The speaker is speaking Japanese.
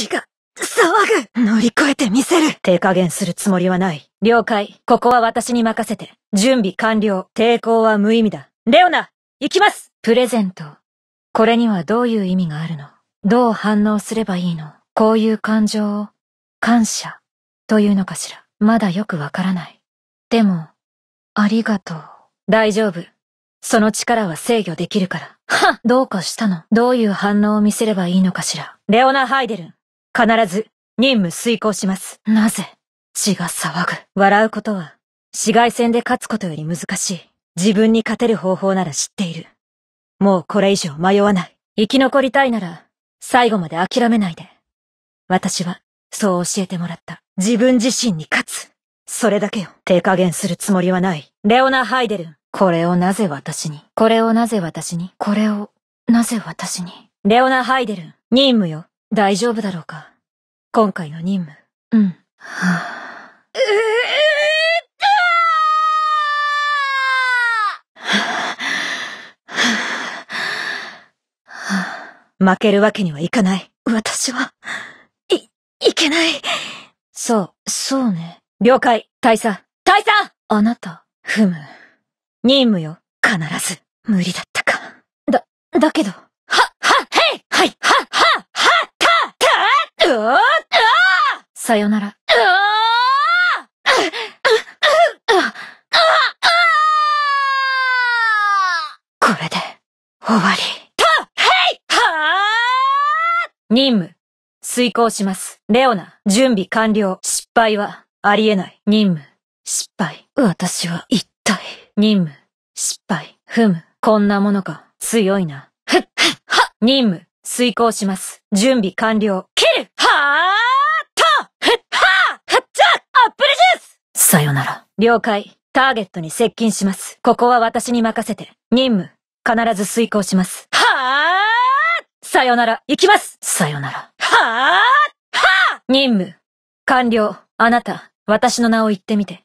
血が、騒ぐ乗り越えてみせる手加減するつもりはない。了解。ここは私に任せて。準備完了。抵抗は無意味だ。レオナ行きますプレゼント。これにはどういう意味があるのどう反応すればいいのこういう感情を、感謝、というのかしら。まだよくわからない。でも、ありがとう。大丈夫。その力は制御できるから。はどうかしたのどういう反応を見せればいいのかしら。レオナ・ハイデルン。必ず任務遂行します。なぜ血が騒ぐ。笑うことは紫外線で勝つことより難しい。自分に勝てる方法なら知っている。もうこれ以上迷わない。生き残りたいなら最後まで諦めないで。私はそう教えてもらった。自分自身に勝つ。それだけよ。手加減するつもりはない。レオナ・ハイデルン。これをなぜ私にこれをなぜ私にこれをなぜ私にレオナ・ハイデルン、任務よ。大丈夫だろうか今回の任務。うん。はあ、うー負けるわけにはいかない。私は、い、いけない。そう、そうね。了解、大佐。大佐あなた。ふむ。任務よ、必ず。無理だったか。だ、だけど。さよなら。これで、終わり。任務、遂行します。レオナ、準備完了。失敗は、ありえない。任務、失敗。私は、一体。任務、失敗。ふむ。こんなものか。強いな。ふっ、は任務、遂行します。準備完了。切るはあさよなら。了解。ターゲットに接近します。ここは私に任せて。任務、必ず遂行します。はぁさよなら、行きますさよなら。はぁはぁ任務、完了。あなた、私の名を言ってみて。